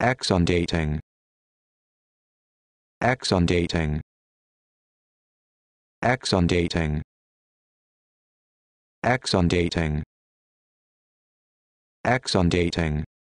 on dating. on dating. on dating. on dating. on dating.